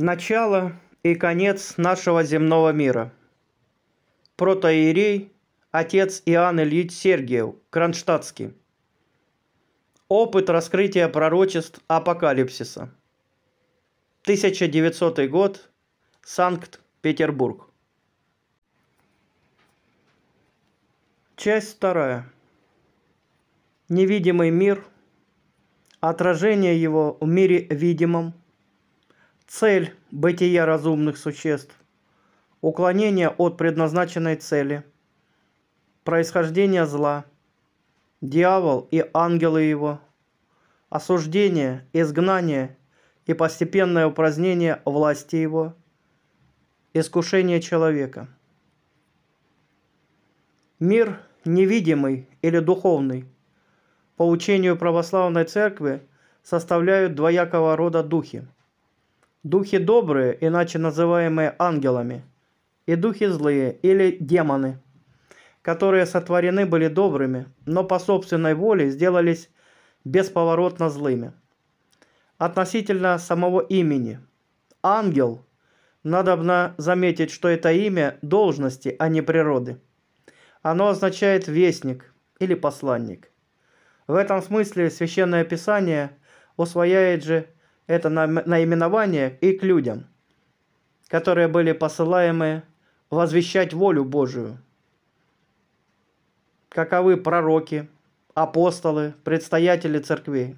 Начало и конец нашего земного мира. Протоиерей, отец Иоанн Ильич Сергиев, Кронштадтский. Опыт раскрытия пророчеств апокалипсиса. 1900 год, Санкт-Петербург. Часть вторая. Невидимый мир. Отражение его в мире видимом – цель бытия разумных существ, уклонение от предназначенной цели, происхождение зла, дьявол и ангелы его, осуждение, изгнание и постепенное упразднение власти его, искушение человека. Мир невидимый или духовный по учению православной церкви составляют двоякого рода духи – Духи добрые, иначе называемые ангелами, и духи злые или демоны, которые сотворены были добрыми, но по собственной воле сделались бесповоротно злыми. Относительно самого имени. Ангел. надо Надобно заметить, что это имя должности, а не природы. Оно означает «вестник» или «посланник». В этом смысле Священное Писание усвояет же это наименование и к людям, которые были посылаемы возвещать волю Божию. Каковы пророки, апостолы, предстоятели церквей.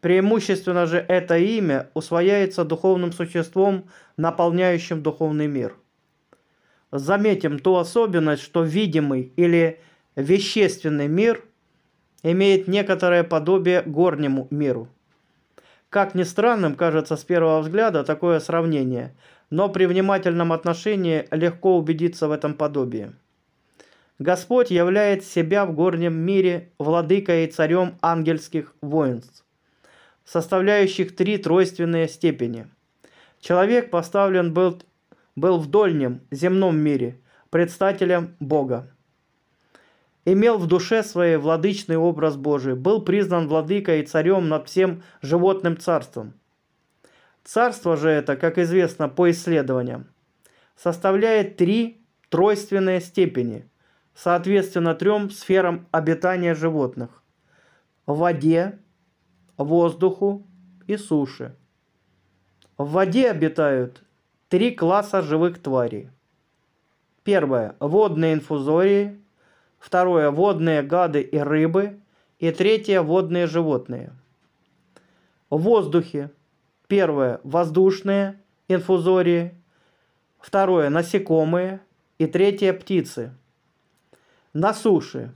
Преимущественно же это имя усвояется духовным существом, наполняющим духовный мир. Заметим ту особенность, что видимый или вещественный мир имеет некоторое подобие горнему миру – как ни странным кажется с первого взгляда такое сравнение, но при внимательном отношении легко убедиться в этом подобии. Господь являет себя в горнем мире владыкой и царем ангельских воинств, составляющих три тройственные степени. Человек поставлен был, был в дольнем, земном мире, предстателем Бога имел в душе своей владычный образ Божий, был признан владыкой и царем над всем животным царством. Царство же это, как известно по исследованиям, составляет три тройственные степени, соответственно трем сферам обитания животных – в воде, воздуху и суше. В воде обитают три класса живых тварей. Первое – водные инфузории – Второе – водные гады и рыбы. И третье – водные животные. В воздухе. Первое – воздушные инфузории. Второе – насекомые. И третье – птицы. На суше.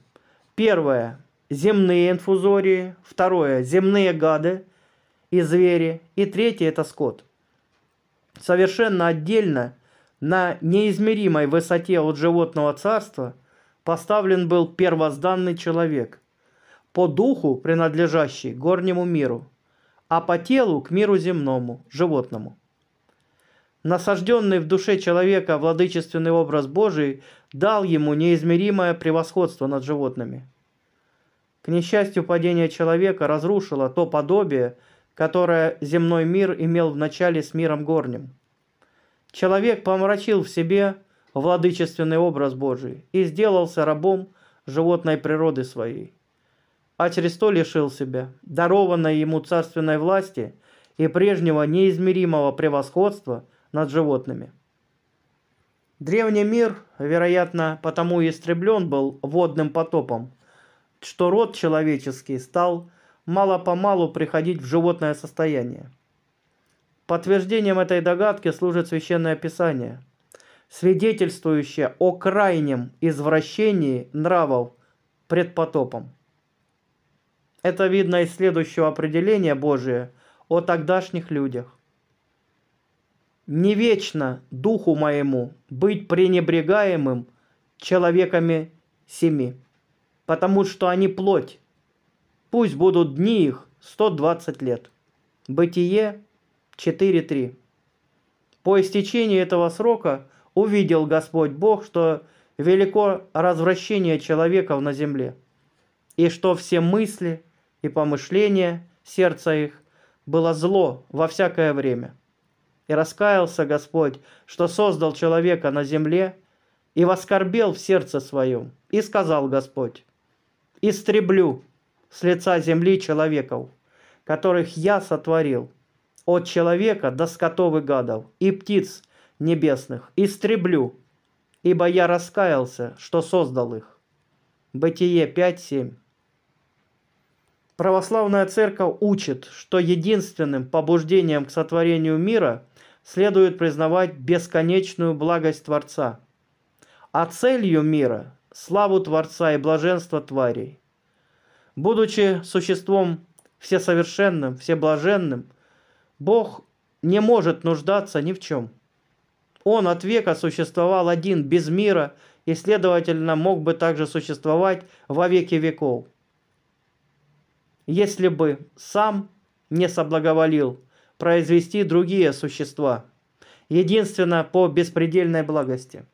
Первое – земные инфузории. Второе – земные гады и звери. И третье – это скот. Совершенно отдельно, на неизмеримой высоте от животного царства – поставлен был первозданный человек, по духу принадлежащий горнему миру, а по телу к миру земному, животному. Насажденный в душе человека владычественный образ Божий дал ему неизмеримое превосходство над животными. К несчастью, падение человека разрушило то подобие, которое земной мир имел в начале с миром горним. Человек помрачил в себе – владычественный образ Божий и сделался рабом животной природы своей. А через то лишил себя, дарованной ему царственной власти и прежнего неизмеримого превосходства над животными. Древний мир, вероятно, потому и истреблен был водным потопом, что род человеческий стал мало-помалу приходить в животное состояние. Подтверждением этой догадки служит Священное Писание – свидетельствующее о крайнем извращении нравов пред потопом. Это видно из следующего определения Божия о тогдашних людях. «Не вечно духу моему быть пренебрегаемым человеками семи, потому что они плоть. Пусть будут дни их 120 лет». Бытие 4.3. По истечении этого срока увидел Господь Бог, что велико развращение человеков на земле, и что все мысли и помышления сердца их было зло во всякое время. И раскаялся Господь, что создал человека на земле, и воскорбел в сердце своем, и сказал Господь, «Истреблю с лица земли человеков, которых я сотворил, от человека до скотов и гадов, и птиц, небесных истреблю, ибо я раскаялся, что создал их. Бытие 5.7 Православная Церковь учит, что единственным побуждением к сотворению мира следует признавать бесконечную благость Творца, а целью мира – славу Творца и блаженство тварей. Будучи существом всесовершенным, всеблаженным, Бог не может нуждаться ни в чем – он от века существовал один, без мира, и, следовательно, мог бы также существовать во веки веков. Если бы сам не соблаговолил произвести другие существа, единственно по беспредельной благости.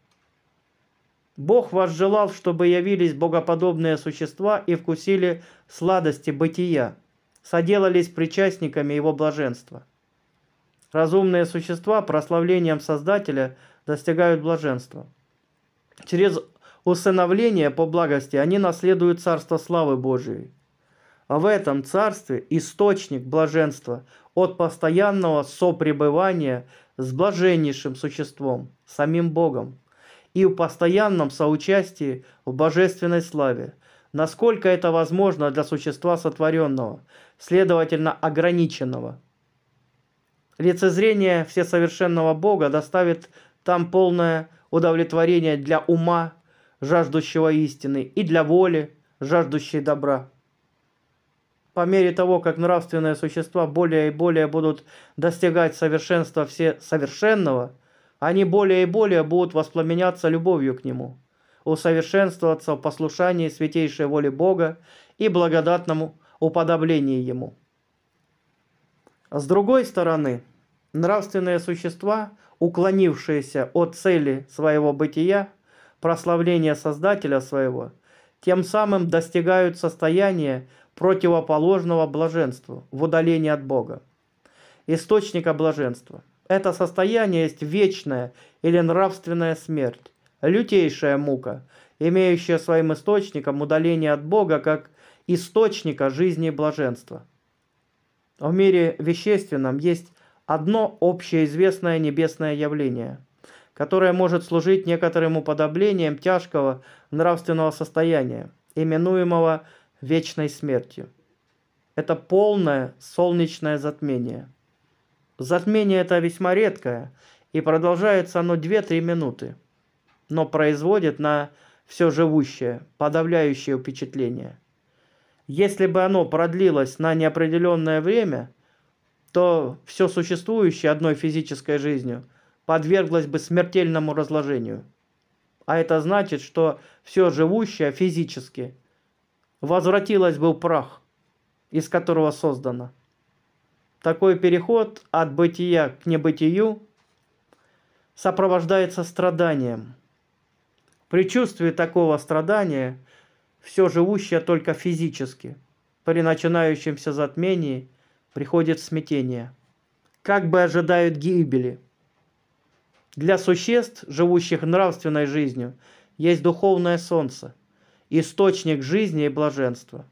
Бог возжелал, чтобы явились богоподобные существа и вкусили сладости бытия, соделались причастниками его блаженства. Разумные существа прославлением Создателя достигают блаженства. Через усыновление по благости они наследуют Царство Славы Божией. а В этом Царстве источник блаженства от постоянного сопребывания с блаженнейшим существом, самим Богом, и в постоянном соучастии в божественной славе, насколько это возможно для существа сотворенного, следовательно, ограниченного – Лицезрение всесовершенного Бога доставит там полное удовлетворение для ума, жаждущего истины, и для воли, жаждущей добра. По мере того, как нравственные существа более и более будут достигать совершенства всесовершенного, они более и более будут воспламеняться любовью к Нему, усовершенствоваться в послушании святейшей воли Бога и благодатному уподоблении Ему. С другой стороны, нравственные существа, уклонившиеся от цели своего бытия, прославления Создателя своего, тем самым достигают состояния противоположного блаженству в удалении от Бога, источника блаженства. Это состояние есть вечная или нравственная смерть, лютейшая мука, имеющая своим источником удаление от Бога как источника жизни и блаженства. В мире вещественном есть одно общеизвестное небесное явление, которое может служить некоторым уподоблением тяжкого нравственного состояния, именуемого вечной смертью. Это полное солнечное затмение. Затмение это весьма редкое, и продолжается оно 2-3 минуты, но производит на все живущее подавляющее впечатление – если бы оно продлилось на неопределенное время, то все существующее одной физической жизнью подверглось бы смертельному разложению. А это значит, что все живущее физически возвратилось бы в прах, из которого создано. Такой переход от бытия к небытию сопровождается страданием. Причувствие такого страдания – все живущее только физически. При начинающемся затмении приходит смятение. Как бы ожидают гибели. Для существ, живущих нравственной жизнью, есть духовное солнце, источник жизни и блаженства.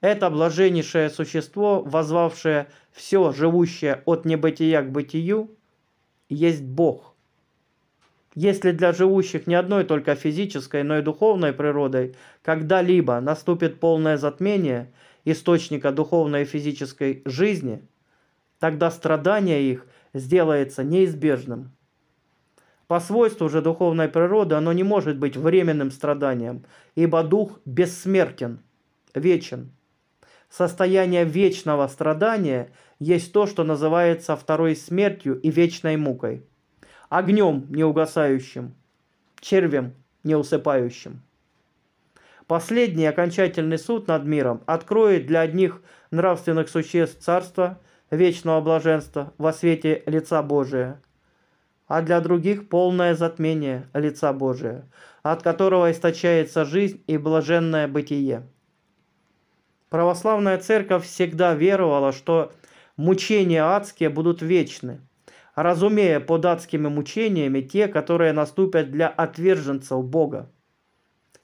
Это блаженнейшее существо, возвавшее все живущее от небытия к бытию, есть Бог – если для живущих не одной только физической, но и духовной природой когда-либо наступит полное затмение источника духовной и физической жизни, тогда страдание их сделается неизбежным. По свойству же духовной природы оно не может быть временным страданием, ибо дух бессмертен, вечен. Состояние вечного страдания есть то, что называется второй смертью и вечной мукой – огнем неугасающим, червем неусыпающим. Последний окончательный суд над миром откроет для одних нравственных существ царство вечного блаженства во свете лица Божия, а для других полное затмение лица Божия, от которого источается жизнь и блаженное бытие. Православная церковь всегда веровала, что мучения адские будут вечны – разумея под адскими мучениями те, которые наступят для отверженцев Бога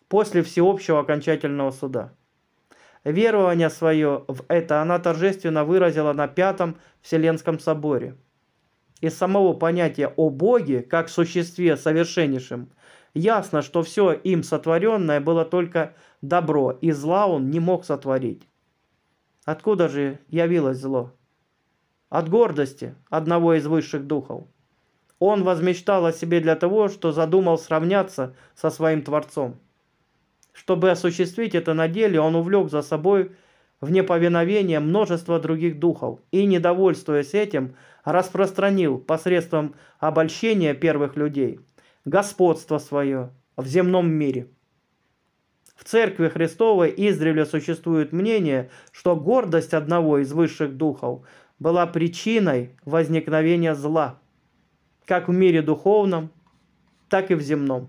после всеобщего окончательного суда. Верование свое в это она торжественно выразила на Пятом Вселенском соборе. Из самого понятия о Боге, как существе совершеннейшем, ясно, что все им сотворенное было только добро, и зла он не мог сотворить. Откуда же явилось зло? от гордости одного из высших духов. Он возмечтал о себе для того, что задумал сравняться со своим Творцом. Чтобы осуществить это на деле, он увлек за собой в неповиновение множество других духов и, недовольствуясь этим, распространил посредством обольщения первых людей господство свое в земном мире. В Церкви Христовой издревле существует мнение, что гордость одного из высших духов была причиной возникновения зла, как в мире духовном, так и в земном.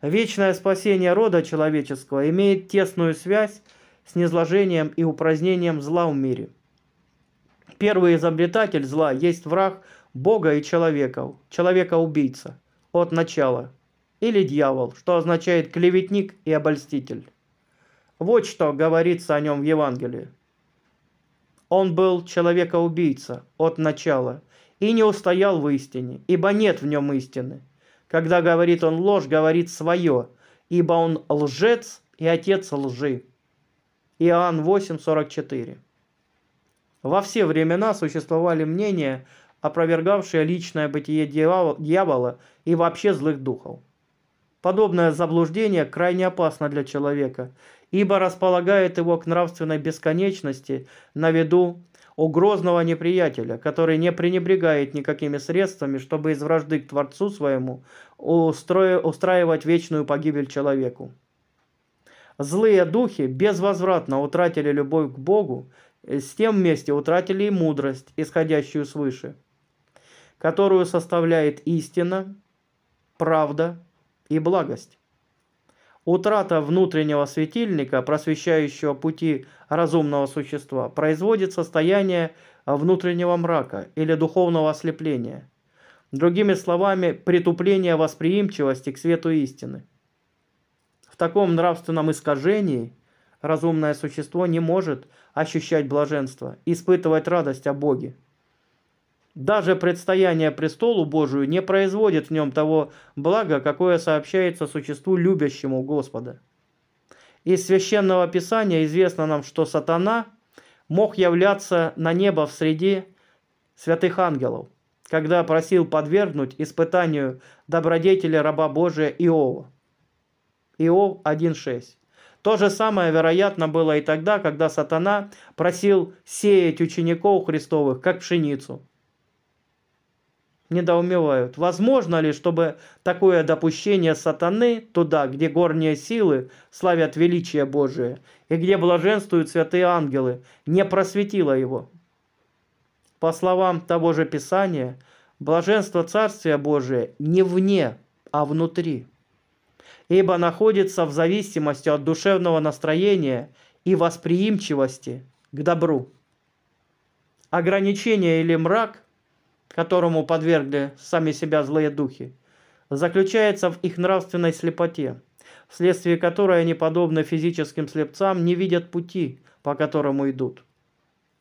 Вечное спасение рода человеческого имеет тесную связь с низложением и упразднением зла в мире. Первый изобретатель зла есть враг Бога и человека, человека-убийца от начала, или дьявол, что означает клеветник и обольститель. Вот что говорится о нем в Евангелии. Он был человека-убийца от начала и не устоял в истине, ибо нет в нем истины. Когда говорит он ложь, говорит свое, ибо он лжец и отец лжи. Иоанн 8:44. Во все времена существовали мнения, опровергавшие личное бытие дьявола и вообще злых духов. Подобное заблуждение крайне опасно для человека, ибо располагает его к нравственной бесконечности на виду у неприятеля, который не пренебрегает никакими средствами, чтобы из вражды к Творцу своему устраивать вечную погибель человеку. Злые духи безвозвратно утратили любовь к Богу, э, с тем вместе утратили и мудрость, исходящую свыше, которую составляет истина, правда и благость. Утрата внутреннего светильника, просвещающего пути разумного существа, производит состояние а, внутреннего мрака или духовного ослепления. Другими словами, притупление восприимчивости к свету истины. В таком нравственном искажении разумное существо не может ощущать блаженство, испытывать радость о Боге. Даже предстояние престолу Божию не производит в нем того блага, какое сообщается существу любящему Господа. Из Священного Писания известно нам, что сатана мог являться на небо в среде святых ангелов, когда просил подвергнуть испытанию добродетели раба Божия Иова. Иов 1.6. То же самое, вероятно, было и тогда, когда сатана просил сеять учеников Христовых, как пшеницу – недоумевают, возможно ли, чтобы такое допущение сатаны туда, где горние силы славят величие Божие, и где блаженствуют святые ангелы, не просветило его. По словам того же Писания, блаженство Царствия Божия не вне, а внутри, ибо находится в зависимости от душевного настроения и восприимчивости к добру. Ограничение или мрак которому подвергли сами себя злые духи, заключается в их нравственной слепоте, вследствие которой они, подобно физическим слепцам, не видят пути, по которому идут.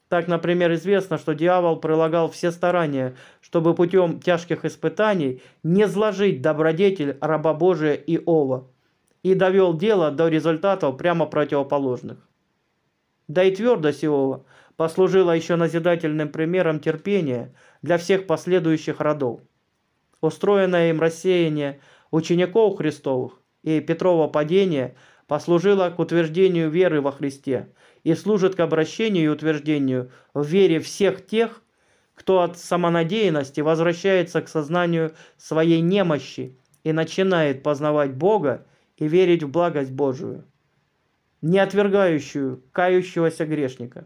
Так, например, известно, что дьявол прилагал все старания, чтобы путем тяжких испытаний не зложить добродетель раба Божия и Ова, и довел дело до результатов прямо противоположных. Да и твердость Иова послужила еще назидательным примером терпения – для всех последующих родов. Устроенное им рассеяние учеников Христовых и Петрова падение послужило к утверждению веры во Христе и служит к обращению и утверждению в вере всех тех, кто от самонадеянности возвращается к сознанию своей немощи и начинает познавать Бога и верить в благость Божию, не отвергающую кающегося грешника.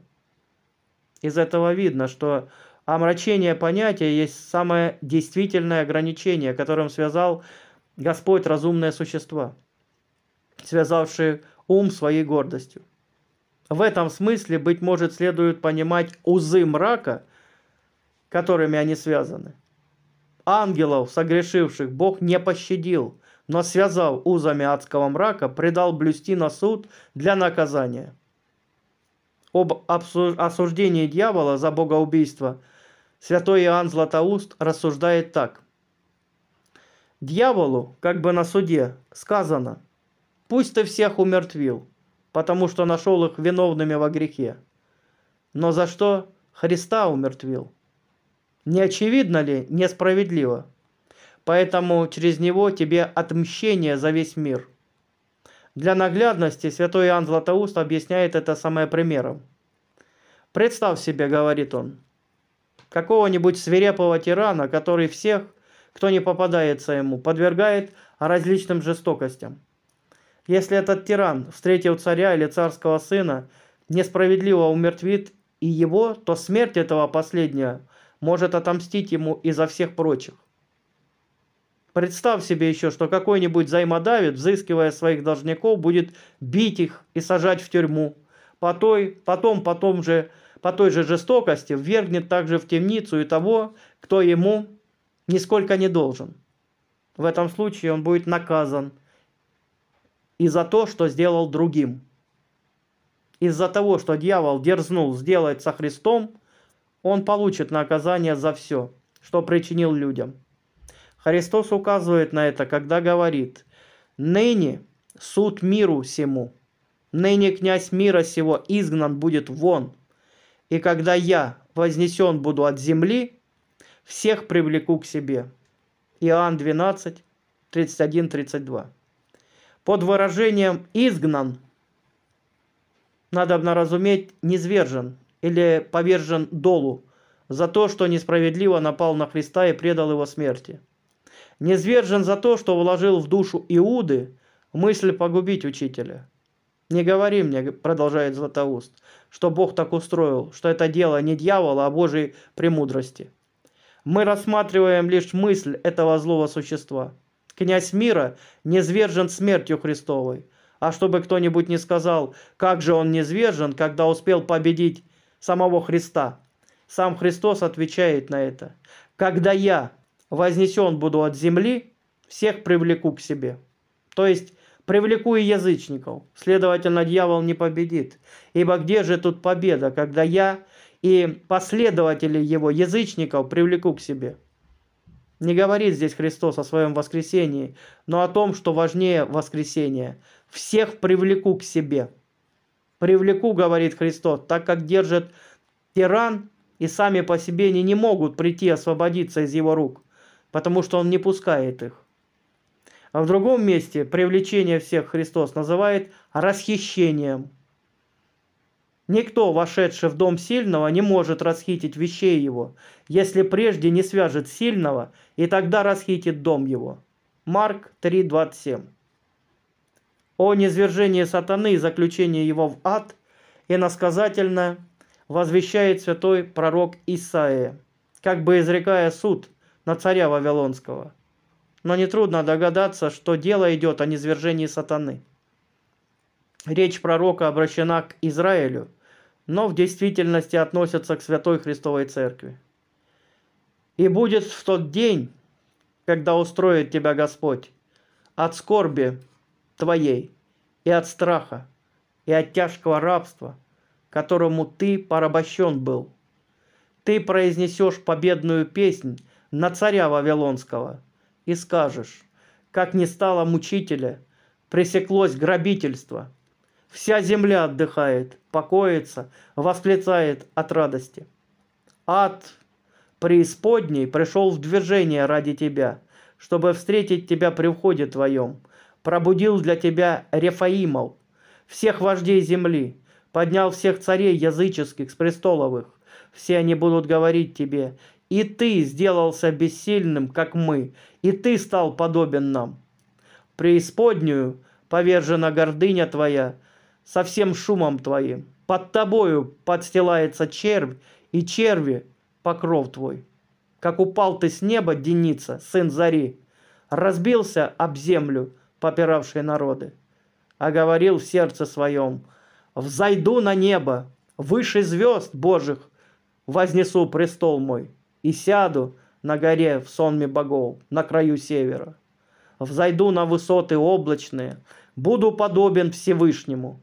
Из этого видно, что омрачение понятия есть самое действительное ограничение, которым связал Господь разумное существо, связавшие ум своей гордостью. В этом смысле, быть может, следует понимать узы мрака, которыми они связаны. Ангелов, согрешивших, Бог не пощадил, но связав узами адского мрака, предал блюсти на суд для наказания. Об осуждении дьявола за богоубийство – Святой Иоанн Златоуст рассуждает так. Дьяволу, как бы на суде, сказано, пусть ты всех умертвил, потому что нашел их виновными во грехе. Но за что Христа умертвил? Не очевидно ли несправедливо? Поэтому через него тебе отмщение за весь мир. Для наглядности святой Иоанн Златоуст объясняет это самое примером. «Представь себе, — говорит он, какого-нибудь свирепого тирана, который всех, кто не попадается ему, подвергает различным жестокостям. Если этот тиран, встретив царя или царского сына, несправедливо умертвит и его, то смерть этого последнего может отомстить ему изо всех прочих. Представь себе еще, что какой-нибудь взаимодавец, взыскивая своих должников, будет бить их и сажать в тюрьму. Потой, потом, потом же по той же жестокости ввергнет также в темницу и того, кто ему нисколько не должен. В этом случае он будет наказан и за то, что сделал другим. Из-за того, что дьявол дерзнул сделать со Христом, он получит наказание за все, что причинил людям. Христос указывает на это, когда говорит «Ныне суд миру всему, ныне князь мира сего изгнан будет вон, и когда я вознесен буду от земли, всех привлеку к себе. Иоанн 12, 31-32. Под выражением «изгнан» надо разуметь «низвержен» или «повержен долу» за то, что несправедливо напал на Христа и предал его смерти. Низвержен за то, что вложил в душу Иуды мысль погубить учителя – не говори мне, продолжает Златоуст, что Бог так устроил, что это дело не дьявола, а Божьей премудрости. Мы рассматриваем лишь мысль этого злого существа. Князь мира низвержен смертью Христовой. А чтобы кто-нибудь не сказал, как же он низвержен, когда успел победить самого Христа. Сам Христос отвечает на это. «Когда я вознесен буду от земли, всех привлеку к себе». То есть привлеку и язычников. Следовательно, дьявол не победит. Ибо где же тут победа, когда я и последователи его, язычников, привлеку к себе? Не говорит здесь Христос о своем воскресении, но о том, что важнее воскресения. Всех привлеку к себе. Привлеку, говорит Христос, так как держит тиран, и сами по себе они не могут прийти освободиться из его рук, потому что он не пускает их. А в другом месте привлечение всех Христос называет расхищением. Никто, вошедший в дом сильного, не может расхитить вещей его, если прежде не свяжет сильного, и тогда расхитит дом его. Марк 3:27. О низвержении сатаны и заключении его в ад иносказательно возвещает святой пророк Исаия, как бы изрекая суд на царя Вавилонского – но нетрудно догадаться, что дело идет о низвержении сатаны. Речь пророка обращена к Израилю, но в действительности относится к Святой Христовой Церкви. «И будет в тот день, когда устроит тебя Господь, от скорби твоей и от страха, и от тяжкого рабства, которому ты порабощен был. Ты произнесешь победную песнь на царя Вавилонского – и скажешь, как не стало мучителя, пресеклось грабительство. Вся земля отдыхает, покоится, восклицает от радости. Ад преисподней пришел в движение ради тебя, чтобы встретить тебя при входе твоем. Пробудил для тебя Рефаимов, всех вождей земли, поднял всех царей языческих с престоловых. Все они будут говорить тебе, и ты сделался бессильным, как мы, и ты стал подобен нам. Преисподнюю повержена гордыня твоя со всем шумом твоим. Под тобою подстилается червь, и черви покров твой. Как упал ты с неба, Деница, сын Зари, разбился об землю, попиравшие народы, а говорил в сердце своем, «Взойду на небо, выше звезд Божьих вознесу престол мой, и сяду на горе в сонме богов, на краю севера. Взойду на высоты облачные, буду подобен Всевышнему.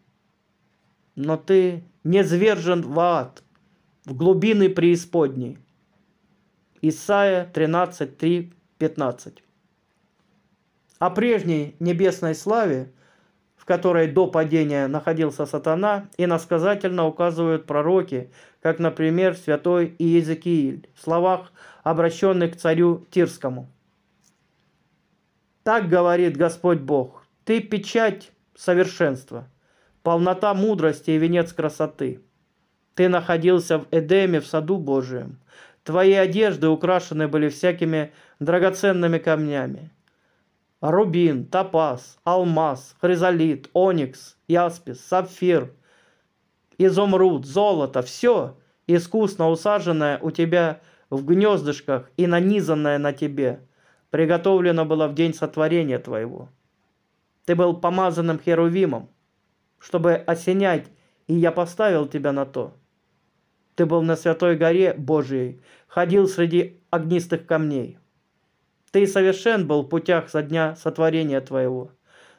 Но ты не звержен в ад, в глубины преисподней. Исайя 13, 3, 15. О прежней небесной славе, в которой до падения находился сатана, иносказательно указывают пророки, как, например, святой Иезекииль в словах, обращенных к царю Тирскому. «Так говорит Господь Бог, ты печать совершенства, полнота мудрости и венец красоты. Ты находился в Эдеме, в саду Божием. Твои одежды украшены были всякими драгоценными камнями. Рубин, топаз, алмаз, хризолит, оникс, яспис, сапфир – изумруд, золото, все искусно усаженное у тебя в гнездышках и нанизанное на тебе, приготовлено было в день сотворения твоего. Ты был помазанным херувимом, чтобы осенять, и я поставил тебя на то. Ты был на святой горе Божией, ходил среди огнистых камней. Ты совершен был в путях со дня сотворения твоего,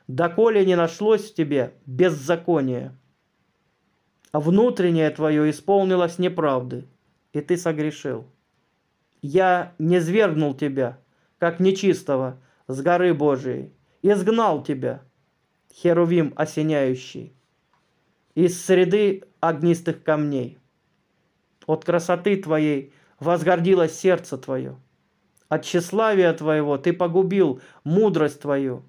доколе не нашлось в тебе беззакония внутреннее твое исполнилось неправды, и ты согрешил. Я не звергнул тебя, как нечистого, с горы Божией, изгнал тебя, херувим осеняющий, из среды огнистых камней. От красоты твоей возгордилось сердце твое, от тщеславия твоего ты погубил мудрость твою.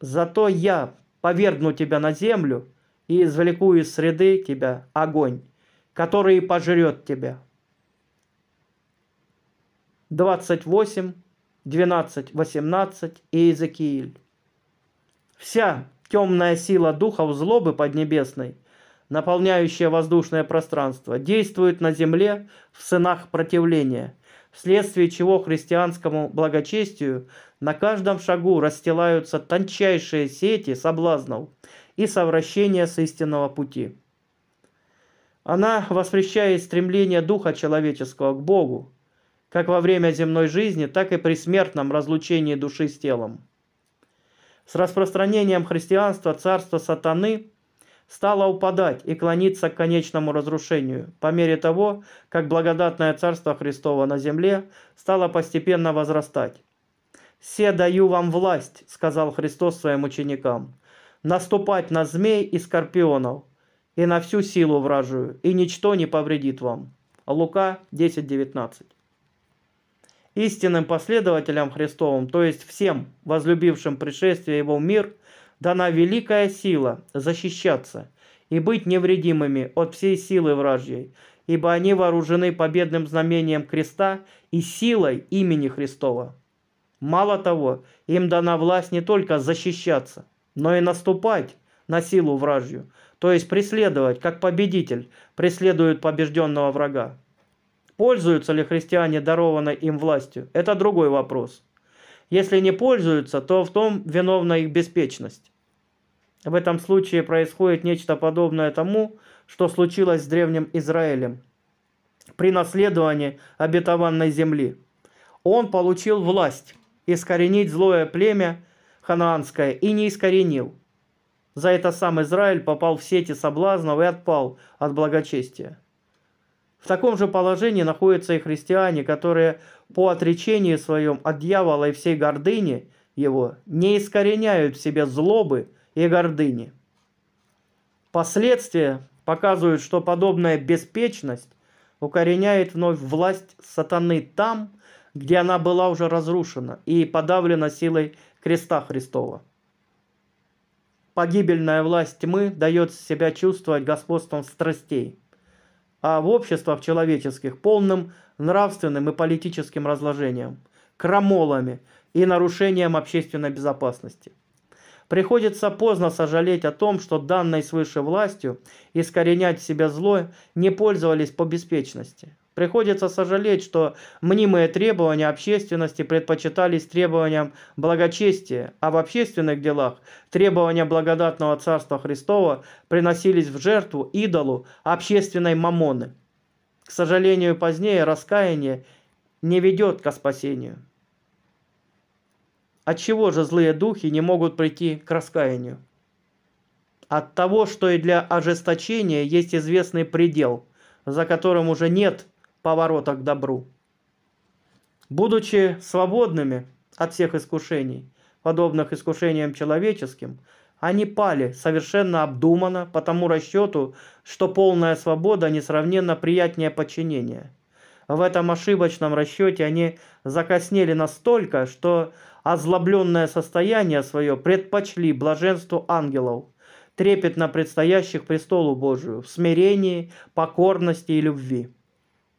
Зато я повергну тебя на землю – и извлеку из среды тебя огонь, который пожрет тебя. 28, 12, 18 и Иезекииль. Вся темная сила духов злобы поднебесной, наполняющая воздушное пространство, действует на земле в сынах противления, вследствие чего христианскому благочестию на каждом шагу расстилаются тончайшие сети соблазнов – и совращения с истинного пути. Она воспрещает стремление духа человеческого к Богу, как во время земной жизни, так и при смертном разлучении души с телом. С распространением христианства царство сатаны стало упадать и клониться к конечному разрушению, по мере того, как благодатное царство Христово на земле стало постепенно возрастать. «Се даю вам власть», — сказал Христос своим ученикам, наступать на змей и скорпионов, и на всю силу вражию, и ничто не повредит вам». Лука 10.19. Истинным последователям Христовым, то есть всем возлюбившим пришествие Его в мир, дана великая сила защищаться и быть невредимыми от всей силы вражьей, ибо они вооружены победным знамением креста и силой имени Христова. Мало того, им дана власть не только защищаться, но и наступать на силу вражью, то есть преследовать, как победитель преследует побежденного врага. Пользуются ли христиане дарованной им властью? Это другой вопрос. Если не пользуются, то в том виновна их беспечность. В этом случае происходит нечто подобное тому, что случилось с древним Израилем при наследовании обетованной земли. Он получил власть искоренить злое племя ханаанское и не искоренил. За это сам Израиль попал в сети соблазнов и отпал от благочестия. В таком же положении находятся и христиане, которые по отречении своем от дьявола и всей гордыни его не искореняют в себе злобы и гордыни. Последствия показывают, что подобная беспечность укореняет вновь власть сатаны там, где она была уже разрушена и подавлена силой креста Христова. Погибельная власть тьмы дает себя чувствовать господством страстей, а в обществах человеческих полным нравственным и политическим разложением, крамолами и нарушением общественной безопасности. Приходится поздно сожалеть о том, что данной свыше властью искоренять в себе зло не пользовались по беспечности, Приходится сожалеть, что мнимые требования общественности предпочитались требованиям благочестия, а в общественных делах требования благодатного Царства Христова приносились в жертву идолу общественной мамоны. К сожалению, позднее раскаяние не ведет ко спасению. От чего же злые духи не могут прийти к раскаянию? От того, что и для ожесточения есть известный предел, за которым уже нет – поворота к добру. Будучи свободными от всех искушений, подобных искушениям человеческим, они пали совершенно обдуманно, по тому расчету, что полная свобода несравненно приятнее подчинения. В этом ошибочном расчете они закоснели настолько, что озлобленное состояние свое предпочли блаженству ангелов, трепетно предстоящих престолу Божию в смирении, покорности и любви.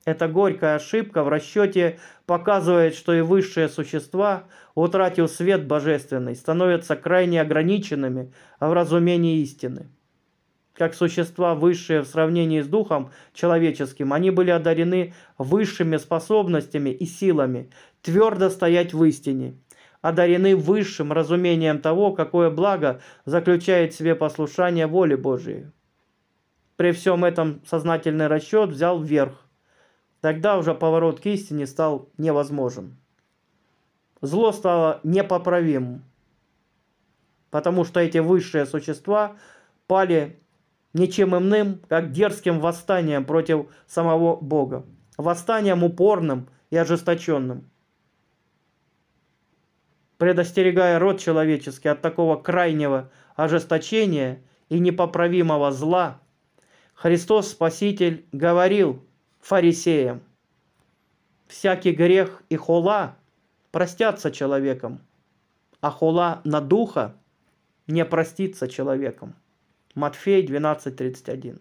Эта горькая ошибка в расчете показывает, что и высшие существа, утратив свет божественный, становятся крайне ограниченными в разумении истины. Как существа высшие в сравнении с духом человеческим, они были одарены высшими способностями и силами твердо стоять в истине, одарены высшим разумением того, какое благо заключает в себе послушание воли Божией. При всем этом сознательный расчет взял вверх Тогда уже поворот к истине стал невозможен. Зло стало непоправимым, потому что эти высшие существа пали ничем иным, как дерзким восстанием против самого Бога. Восстанием упорным и ожесточенным. Предостерегая род человеческий от такого крайнего ожесточения и непоправимого зла, Христос Спаситель говорил – фарисеям. Всякий грех и хола простятся человеком, а хола на духа не простится человеком. Матфей 12.31.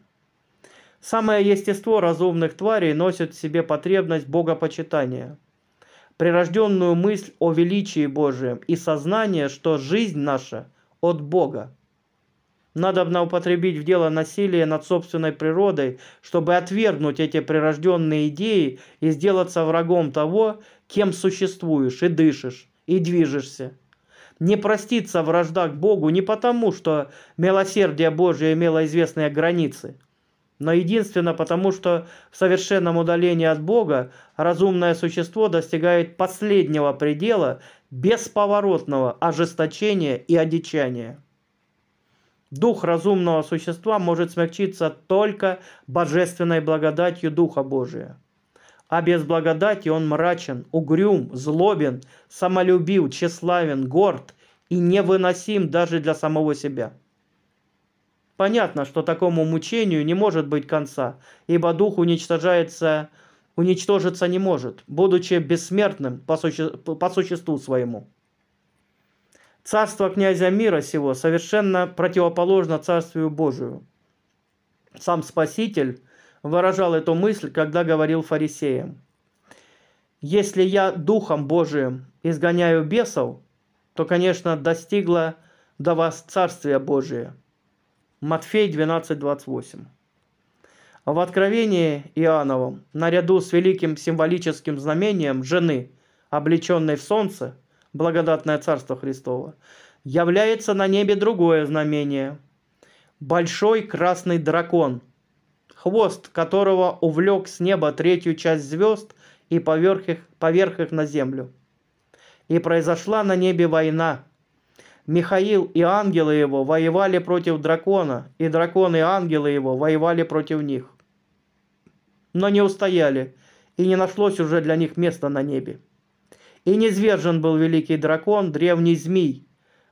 Самое естество разумных тварей носит в себе потребность богопочитания, прирожденную мысль о величии Божием и сознание, что жизнь наша от Бога надобно употребить в дело насилие над собственной природой, чтобы отвергнуть эти прирожденные идеи и сделаться врагом того, кем существуешь и дышишь, и движешься. Не проститься вражда к Богу не потому, что милосердие Божье имело известные границы, но единственно потому, что в совершенном удалении от Бога разумное существо достигает последнего предела бесповоротного ожесточения и одичания. Дух разумного существа может смягчиться только божественной благодатью Духа Божия. А без благодати он мрачен, угрюм, злобен, самолюбив, тщеславен, горд и невыносим даже для самого себя. Понятно, что такому мучению не может быть конца, ибо дух уничтожается, уничтожиться не может, будучи бессмертным по, суще, по существу своему. Царство князя мира сего совершенно противоположно Царствию Божию. Сам Спаситель выражал эту мысль, когда говорил фарисеям. «Если я Духом Божиим изгоняю бесов, то, конечно, достигло до вас Царствие Божие». Матфей 12:28. В Откровении Иоанновом, наряду с великим символическим знамением жены, облеченной в солнце – благодатное Царство Христово, является на небе другое знамение – большой красный дракон, хвост которого увлек с неба третью часть звезд и поверх их, поверх их на землю. И произошла на небе война. Михаил и ангелы его воевали против дракона, и дракон и ангелы его воевали против них. Но не устояли, и не нашлось уже для них места на небе. И низвержен был великий дракон, древний змей,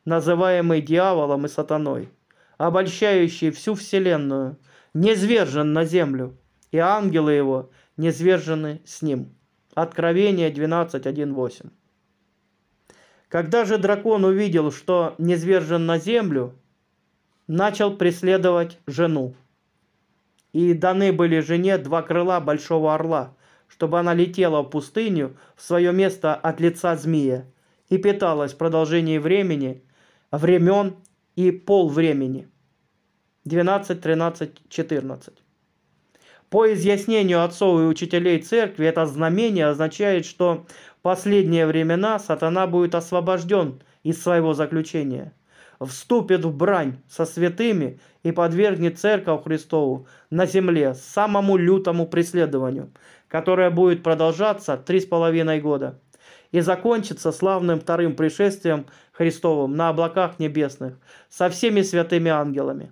называемый дьяволом и сатаной, обольщающий всю вселенную, низвержен на землю, и ангелы его низвержены с ним. Откровение 12.1.8. Когда же дракон увидел, что низвержен на землю, начал преследовать жену. И даны были жене два крыла большого орла, чтобы она летела в пустыню в свое место от лица змея и питалась в продолжении времени, времен и полвремени. 12, 13, 14. По изъяснению отцов и учителей церкви, это знамение означает, что в последние времена сатана будет освобожден из своего заключения, вступит в брань со святыми и подвергнет церковь Христову на земле самому лютому преследованию, которая будет продолжаться три с половиной года и закончится славным вторым пришествием Христовым на облаках небесных со всеми святыми ангелами.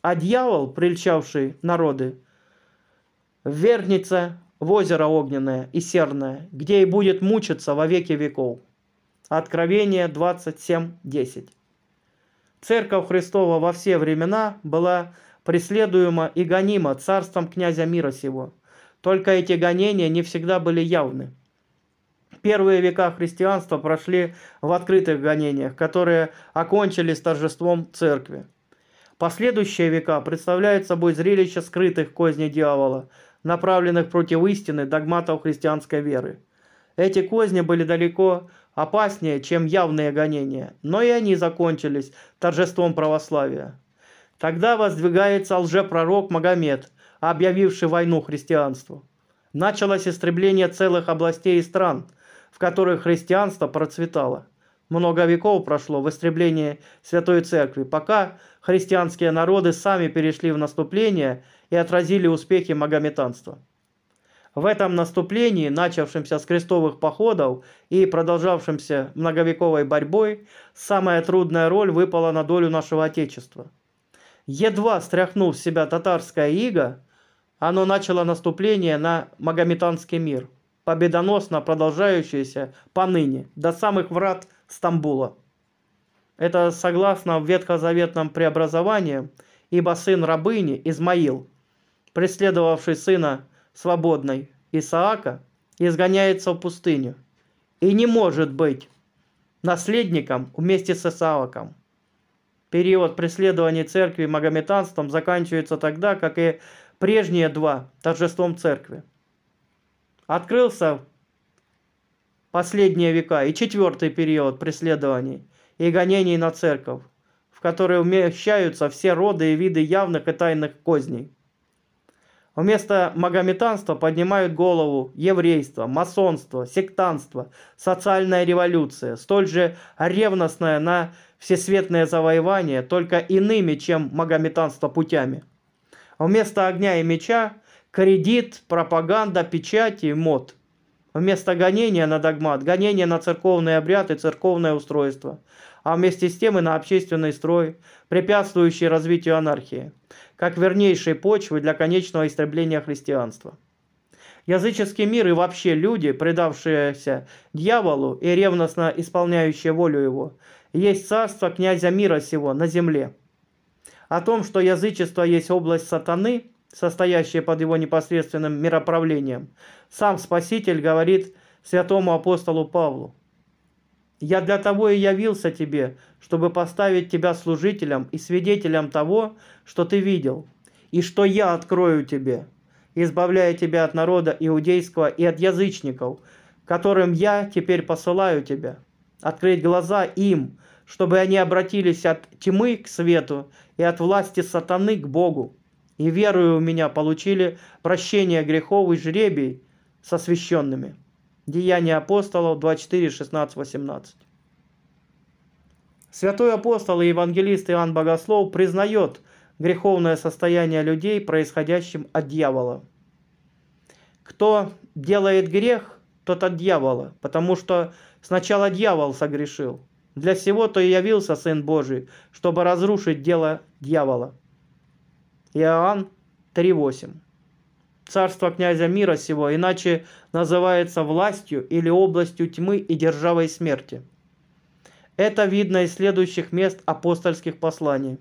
А дьявол, прельчавший народы, вернется в озеро огненное и серное, где и будет мучиться во веки веков. Откровение 27.10. Церковь Христова во все времена была преследуема и гонима царством князя мира сего – только эти гонения не всегда были явны. Первые века христианства прошли в открытых гонениях, которые окончились торжеством церкви. Последующие века представляют собой зрелище скрытых козней дьявола, направленных против истины догматов христианской веры. Эти козни были далеко опаснее, чем явные гонения, но и они закончились торжеством православия. Тогда воздвигается лжепророк Магомед – объявивший войну христианству. Началось истребление целых областей и стран, в которых христианство процветало. Много веков прошло в истреблении Святой Церкви, пока христианские народы сами перешли в наступление и отразили успехи магометанства. В этом наступлении, начавшемся с крестовых походов и продолжавшемся многовековой борьбой, самая трудная роль выпала на долю нашего Отечества. Едва стряхнув с себя татарская ига, оно начало наступление на магометанский мир, победоносно продолжающееся поныне, до самых врат Стамбула. Это согласно ветхозаветным преобразованиям, ибо сын рабыни Измаил, преследовавший сына свободной Исаака, изгоняется в пустыню и не может быть наследником вместе с Исааком. Период преследования церкви магометанством заканчивается тогда, как и прежние два торжеством церкви. Открылся последние века и четвертый период преследований и гонений на церковь, в которой умещаются все роды и виды явных и тайных козней. Вместо магометанства поднимают голову еврейство, масонство, сектанство, социальная революция, столь же ревностная на всесветное завоевание, только иными, чем магометанство путями – а вместо огня и меча – кредит, пропаганда, печать и мод. А вместо гонения на догмат – гонение на церковный обряд и церковное устройство, а вместе с тем и на общественный строй, препятствующий развитию анархии, как вернейшей почвы для конечного истребления христианства языческий мир и вообще люди, предавшиеся дьяволу и ревностно исполняющие волю его, есть царство князя мира сего на земле о том, что язычество есть область сатаны, состоящая под его непосредственным мироправлением, сам Спаситель говорит святому апостолу Павлу. «Я для того и явился тебе, чтобы поставить тебя служителем и свидетелем того, что ты видел, и что я открою тебе, избавляя тебя от народа иудейского и от язычников, которым я теперь посылаю тебя, открыть глаза им, чтобы они обратились от тьмы к свету и от власти сатаны к Богу, и верою у меня получили прощение грехов и жребий со священными». Деяния апостолов 24, 16, 18. Святой апостол и евангелист Иоанн Богослов признает греховное состояние людей, происходящим от дьявола. Кто делает грех, тот от дьявола, потому что сначала дьявол согрешил, для всего то и явился Сын Божий, чтобы разрушить дело дьявола. Иоанн 3.8 Царство князя мира сего иначе называется властью или областью тьмы и державой смерти. Это видно из следующих мест апостольских посланий.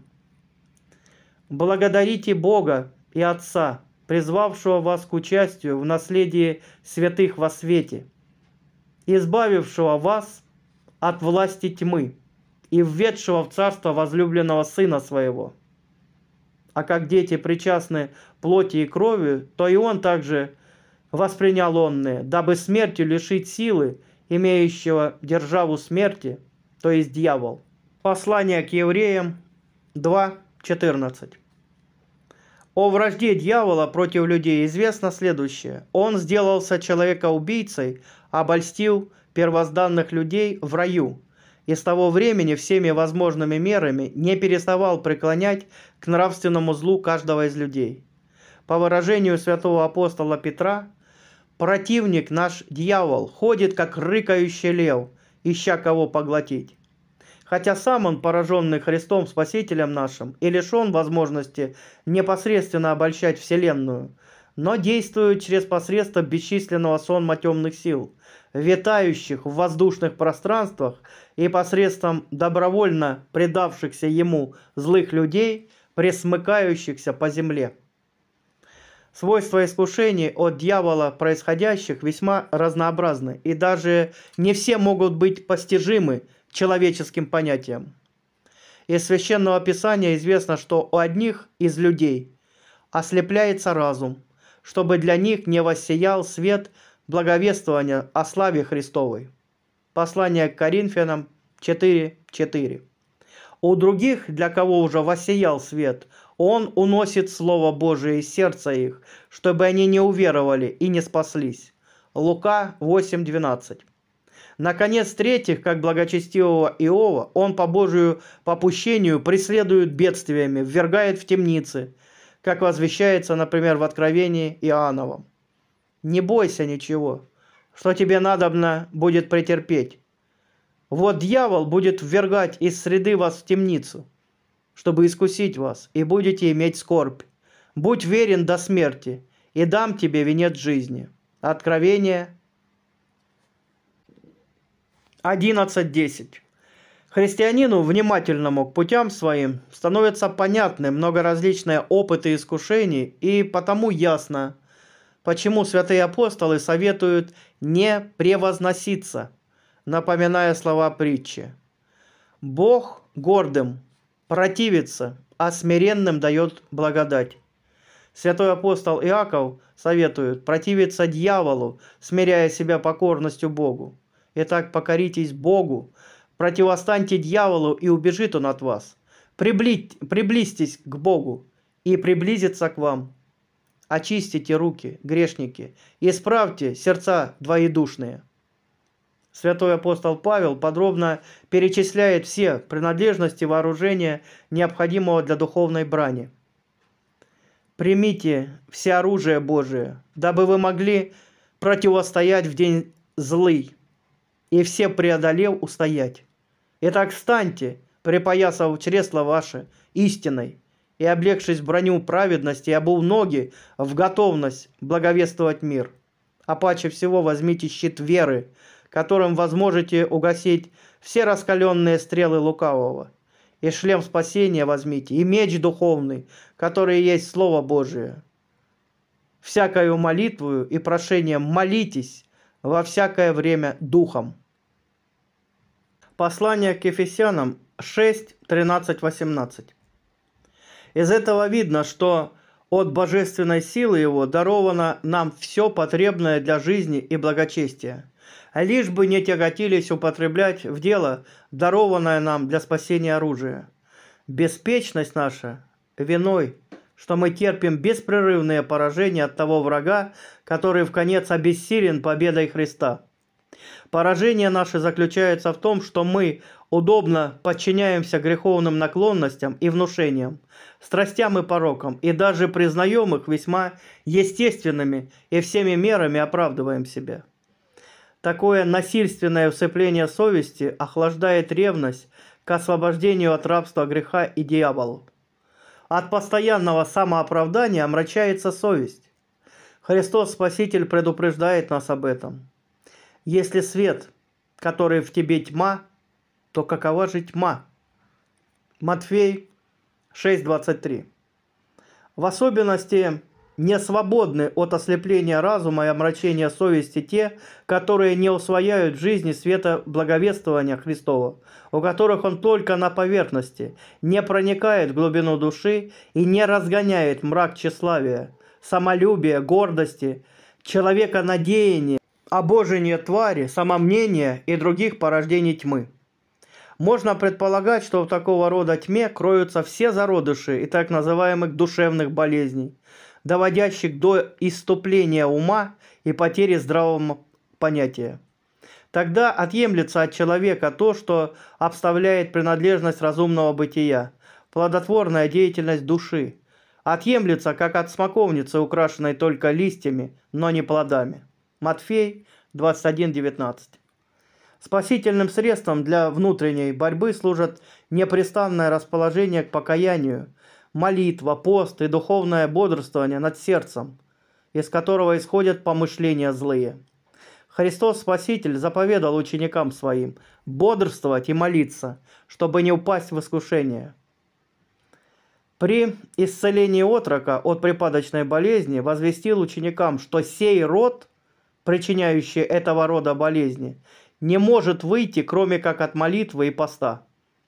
«Благодарите Бога и Отца, призвавшего вас к участию в наследии святых во свете, избавившего вас – от власти тьмы и введшего в царство возлюбленного сына своего. А как дети причастны плоти и крови, то и он также воспринял онные, дабы смертью лишить силы, имеющего державу смерти, то есть дьявол. Послание к евреям 2.14. О вражде дьявола против людей известно следующее. Он сделался человека-убийцей, обольстил первозданных людей в раю, и с того времени всеми возможными мерами не переставал преклонять к нравственному злу каждого из людей. По выражению святого апостола Петра, противник наш дьявол ходит, как рыкающий лев, ища кого поглотить. Хотя сам он, пораженный Христом Спасителем нашим, и лишен возможности непосредственно обольщать Вселенную, но действует через посредство бесчисленного сонма темных сил, витающих в воздушных пространствах и посредством добровольно предавшихся ему злых людей, пресмыкающихся по земле. Свойства искушений от дьявола происходящих весьма разнообразны, и даже не все могут быть постижимы человеческим понятием. Из священного писания известно, что у одних из людей ослепляется разум, чтобы для них не воссиял свет – благовествования о славе Христовой. Послание к Коринфянам 4.4. У других, для кого уже воссиял свет, он уносит Слово Божие из сердца их, чтобы они не уверовали и не спаслись. Лука 8.12. Наконец, третьих, как благочестивого Иова, он по Божию попущению преследует бедствиями, ввергает в темницы, как возвещается, например, в Откровении Иоанновом не бойся ничего, что тебе надобно будет претерпеть. Вот дьявол будет ввергать из среды вас в темницу, чтобы искусить вас, и будете иметь скорбь. Будь верен до смерти, и дам тебе венец жизни». Откровение 11.10. Христианину, внимательному к путям своим, становятся понятны многоразличные опыты искушений, и потому ясно – почему святые апостолы советуют не превозноситься, напоминая слова притчи. Бог гордым противится, а смиренным дает благодать. Святой апостол Иаков советует противиться дьяволу, смиряя себя покорностью Богу. Итак, покоритесь Богу, противостаньте дьяволу, и убежит он от вас. Приблизь, приблизьтесь к Богу, и приблизится к вам очистите руки, грешники, исправьте сердца двоедушные». Святой апостол Павел подробно перечисляет все принадлежности вооружения, необходимого для духовной брани. «Примите все оружие Божие, дабы вы могли противостоять в день злый, и все преодолев устоять. Итак, станьте, припоясав чресла ваши, истиной, и, облегшись броню праведности, обул ноги в готовность благовествовать мир. А паче всего возьмите щит веры, которым возможете угасить все раскаленные стрелы лукавого. И шлем спасения возьмите, и меч духовный, который есть Слово Божие. Всякою молитвою и прошением молитесь во всякое время духом. Послание к Ефесянам 6, 13, 18. Из этого видно, что от божественной силы его даровано нам все потребное для жизни и благочестия. Лишь бы не тяготились употреблять в дело дарованное нам для спасения оружие. Беспечность наша виной, что мы терпим беспрерывные поражения от того врага, который в конец обессилен победой Христа. Поражение наше заключается в том, что мы удобно подчиняемся греховным наклонностям и внушениям, страстям и порокам, и даже признаем их весьма естественными и всеми мерами оправдываем себя. Такое насильственное усыпление совести охлаждает ревность к освобождению от рабства греха и дьявола. От постоянного самооправдания омрачается совесть. Христос Спаситель предупреждает нас об этом. Если свет, который в тебе тьма, то какова же тьма? Матфей 6.23. В особенности не свободны от ослепления разума и омрачения совести те, которые не усвояют жизни света благовествования Христова, у которых он только на поверхности, не проникает в глубину души и не разгоняет мрак тщеславия, самолюбия, гордости, человека надеяния, обожения твари, самомнения и других порождений тьмы. Можно предполагать, что в такого рода тьме кроются все зародыши и так называемых душевных болезней, доводящих до иступления ума и потери здравого понятия. Тогда отъемлется от человека то, что обставляет принадлежность разумного бытия, плодотворная деятельность души. Отъемлется, как от смоковницы, украшенной только листьями, но не плодами. Матфей 21.19 Спасительным средством для внутренней борьбы служат непрестанное расположение к покаянию, молитва, пост и духовное бодрствование над сердцем, из которого исходят помышления злые. Христос Спаситель заповедал ученикам своим бодрствовать и молиться, чтобы не упасть в искушение. При исцелении отрока от припадочной болезни возвестил ученикам, что сей род, причиняющий этого рода болезни, не может выйти, кроме как от молитвы и поста.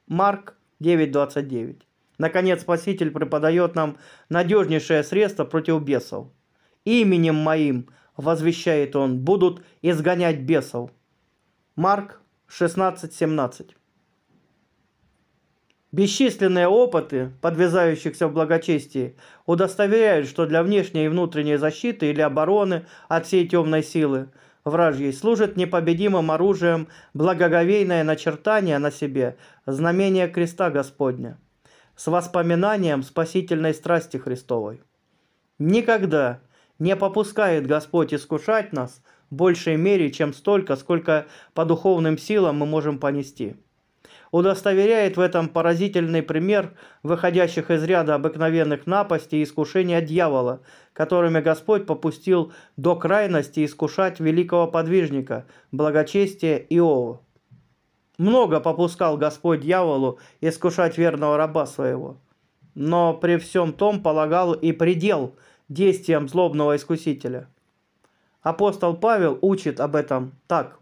Марк 9.29. Наконец, Спаситель преподает нам надежнейшее средство против бесов. «Именем моим, – возвещает он, – будут изгонять бесов». Марк 16.17. Бесчисленные опыты, подвязающихся в благочестии, удостоверяют, что для внешней и внутренней защиты или обороны от всей темной силы – вражьей служит непобедимым оружием благоговейное начертание на себе знамение креста Господня с воспоминанием спасительной страсти Христовой. Никогда не попускает Господь искушать нас в большей мере, чем столько, сколько по духовным силам мы можем понести – удостоверяет в этом поразительный пример выходящих из ряда обыкновенных напастей и искушения дьявола, которыми Господь попустил до крайности искушать великого подвижника, благочестия Иова. Много попускал Господь дьяволу искушать верного раба своего, но при всем том полагал и предел действиям злобного искусителя. Апостол Павел учит об этом так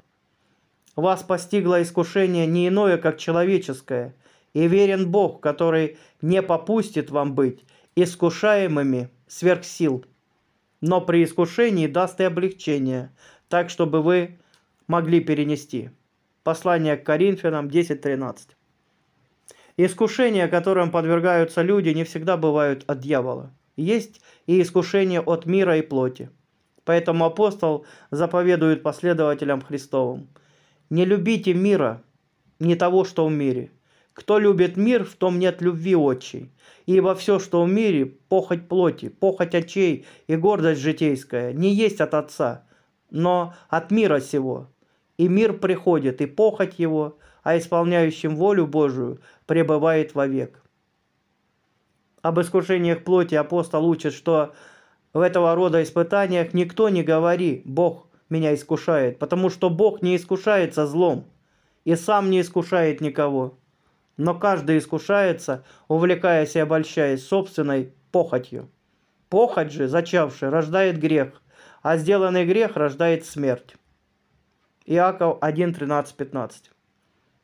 вас постигло искушение не иное, как человеческое, и верен Бог, который не попустит вам быть искушаемыми сверх сил, но при искушении даст и облегчение, так, чтобы вы могли перенести». Послание к Коринфянам 10.13. Искушения, которым подвергаются люди, не всегда бывают от дьявола. Есть и искушения от мира и плоти. Поэтому апостол заповедует последователям Христовым – не любите мира, не того, что в мире. Кто любит мир, в том нет любви отчей. Ибо все, что в мире, похоть плоти, похоть очей и гордость житейская, не есть от Отца, но от мира сего. И мир приходит, и похоть его, а исполняющим волю Божию пребывает вовек. Об искушениях плоти апостол учит, что в этого рода испытаниях никто не говори «Бог меня искушает, потому что Бог не искушается злом и сам не искушает никого. Но каждый искушается, увлекаясь и обольщаясь собственной похотью. Похоть же, зачавшая, рождает грех, а сделанный грех рождает смерть. Иаков 1, 13, 15.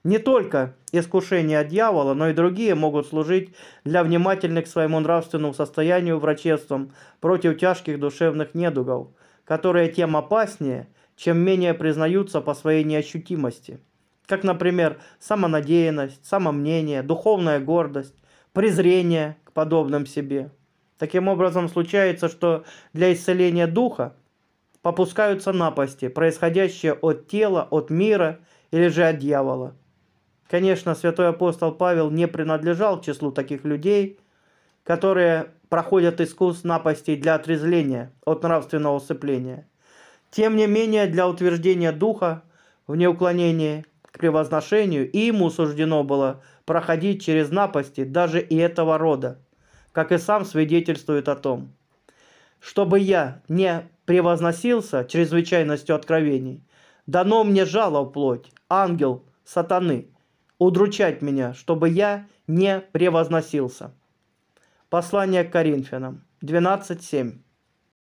Не только искушения от дьявола, но и другие могут служить для внимательных к своему нравственному состоянию врачеством против тяжких душевных недугов, которые тем опаснее, чем менее признаются по своей неощутимости. Как, например, самонадеянность, самомнение, духовная гордость, презрение к подобным себе. Таким образом, случается, что для исцеления духа попускаются напасти, происходящие от тела, от мира или же от дьявола. Конечно, святой апостол Павел не принадлежал к числу таких людей, которые проходят искус напастей для отрезления от нравственного усыпления. Тем не менее, для утверждения духа в неуклонении к превозношению и ему суждено было проходить через напасти даже и этого рода, как и сам свидетельствует о том. Чтобы я не превозносился чрезвычайностью откровений, дано мне жало плоть, ангел, сатаны, удручать меня, чтобы я не превозносился». Послание к Коринфянам 12.7.